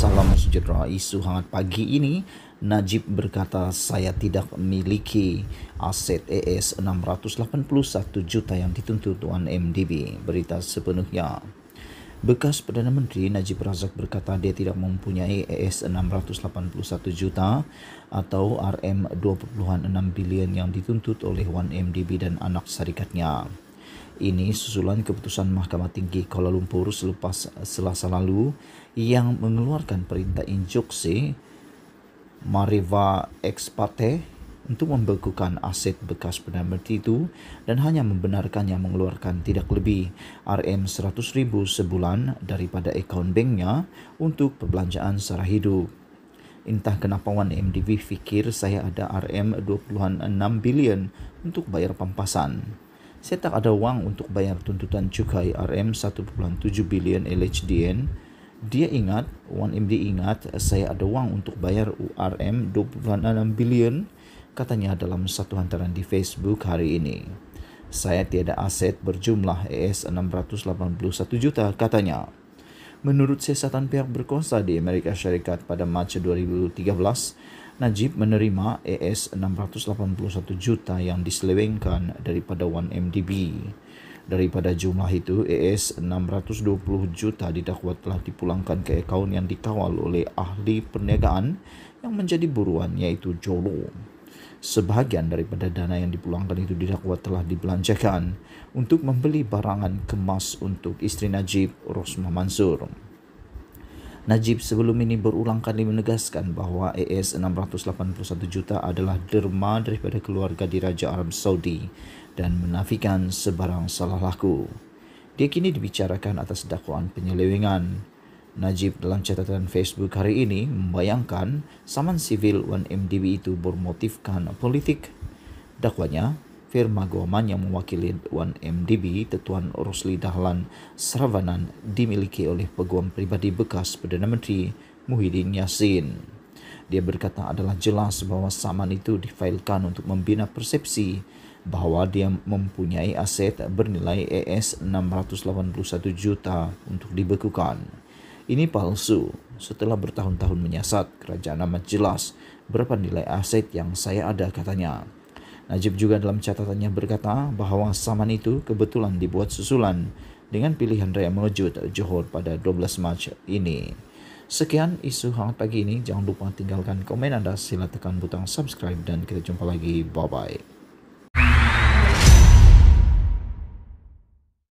Salam sejahtera isu Hangat pagi ini Najib berkata saya tidak memiliki aset ES 681 juta yang dituntut Tuan MDB berita sepenuhnya Bekas Perdana Menteri Najib Razak berkata dia tidak mempunyai ES 681 juta atau RM 2.6 bilion yang dituntut oleh 1MDB dan anak syarikatnya. Ini susulan keputusan Mahkamah Tinggi Kuala Lumpur selepas Selasa lalu yang mengeluarkan perintah injuksi Mariva ex parte untuk membekukan aset bekas Perdana Menteri itu dan hanya membenarkannya mengeluarkan tidak lebih RM100.000 sebulan daripada akaun banknya untuk perbelanjaan secara hidup. Entah kenapa 1MDB fikir saya ada RM 26 bilion untuk bayar pampasan. Saya tak ada uang untuk bayar tuntutan cukai RM 1.7 billion LHDN. Dia ingat, Wan MD ingat, saya ada uang untuk bayar URM 2.6 billion, katanya dalam satu hantaran di Facebook hari ini. Saya tiada aset berjumlah ES 681 juta, katanya. Menurut sesatan pihak berkuasa di Amerika Syarikat pada Mac 2013, Najib menerima AS 681 juta yang diselewengkan daripada 1MDB. Daripada jumlah itu, AS 620 juta didakwa telah dipulangkan ke akaun yang dikawal oleh ahli perniagaan yang menjadi buruan yaitu Jolo. Sebahagian daripada dana yang dipulangkan itu didakwa telah dibelanjakan untuk membeli barangan kemas untuk istri Najib, Rosma Mansur. Najib sebelum ini berulang kali menegaskan bahawa AS 681 juta adalah derma daripada keluarga diraja Arab Saudi dan menafikan sebarang salah laku. Dia kini dibicarakan atas dakwaan penyelewengan. Najib dalam catatan Facebook hari ini membayangkan saman sivil 1MDB itu bermotifkan politik. Dakwanya, Firma Goman yang mewakili 1MDB, Tetuan Rosli Dahlan Saravanan, dimiliki oleh peguam pribadi bekas Perdana Menteri Muhyiddin Yassin. Dia berkata adalah jelas bahwa saman itu difailkan untuk membina persepsi bahwa dia mempunyai aset bernilai ES 681 juta untuk dibekukan. Ini palsu. Setelah bertahun-tahun menyiasat, kerajaan amat jelas berapa nilai aset yang saya ada katanya. Najib juga dalam catatannya berkata bahwa saman itu kebetulan dibuat susulan dengan pilihan raya menuju Johor pada 12 Mac ini. Sekian isu hangat pagi ini. Jangan lupa tinggalkan komen Anda. Sila tekan butang subscribe dan kita jumpa lagi. Bye-bye.